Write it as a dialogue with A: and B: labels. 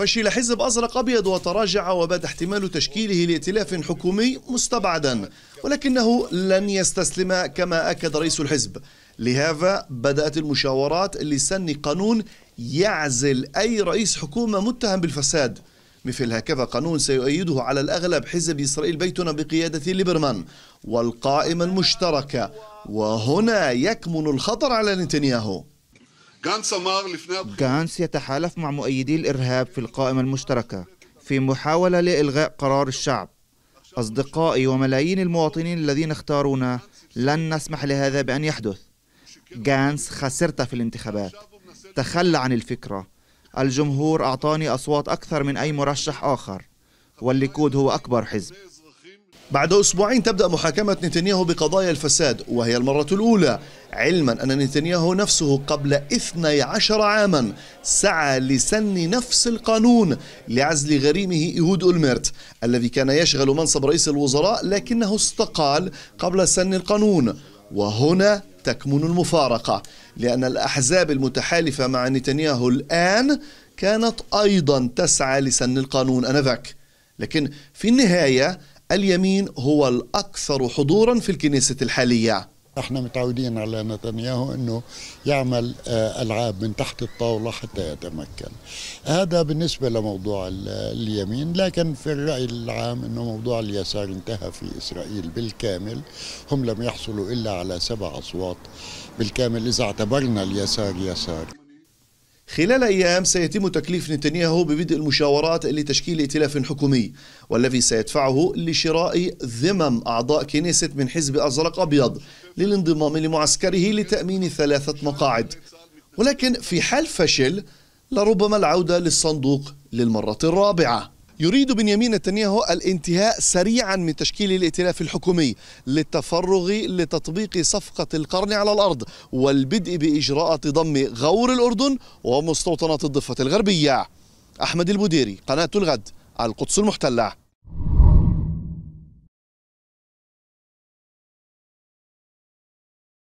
A: فشل حزب أزرق أبيض وتراجع وبات احتمال تشكيله لائتلاف حكومي مستبعدا ولكنه لن يستسلم كما أكد رئيس الحزب لهذا بدأت المشاورات لسن قانون يعزل أي رئيس حكومة متهم بالفساد مثل هكذا قانون سيؤيده على الأغلب حزب إسرائيل بيتنا بقيادة ليبرمان والقائمة المشتركة وهنا يكمن الخطر
B: على نتنياهو غانس يتحالف مع مؤيدي الإرهاب في القائمة المشتركة في محاولة لإلغاء قرار الشعب أصدقائي وملايين المواطنين الذين اختارونا لن نسمح لهذا بأن يحدث غانس خسرت في الانتخابات تخلى عن الفكرة الجمهور أعطاني أصوات أكثر من أي مرشح آخر والليكود هو أكبر حزب بعد
A: أسبوعين تبدأ محاكمة نتنياهو بقضايا الفساد وهي المرة الأولى علما أن نتنياهو نفسه قبل 12 عاما سعى لسن نفس القانون لعزل غريمه إيهود أولمرت الذي كان يشغل منصب رئيس الوزراء لكنه استقال قبل سن القانون وهنا تكمن المفارقة لأن الأحزاب المتحالفة مع نتنياهو الآن كانت أيضا تسعى لسن القانون أنذاك لكن في النهاية اليمين هو الأكثر حضورا في الكنيسة الحالية
C: احنا متعودين على نتنياهو انه يعمل آه، العاب من تحت الطاوله حتى يتمكن هذا بالنسبه لموضوع اليمين لكن في الراي العام انه موضوع اليسار انتهى في اسرائيل بالكامل هم لم يحصلوا الا على سبع اصوات بالكامل اذا اعتبرنا اليسار يسار خلال أيام سيتم تكليف نتنياهو
A: ببدء المشاورات لتشكيل ائتلاف حكومي والذي سيدفعه لشراء ذمم أعضاء كنيسة من حزب أزرق أبيض للانضمام لمعسكره لتأمين ثلاثة مقاعد ولكن في حال فشل لربما العودة للصندوق للمرة الرابعة يريد بنيامين نتنياهو الانتهاء سريعا من تشكيل الائتلاف الحكومي للتفرغ لتطبيق صفقة القرن على الأرض والبدء باجراءات ضم غور الأردن ومستوطنات الضفة الغربية أحمد
B: البديري قناة الغد القدس المحتلة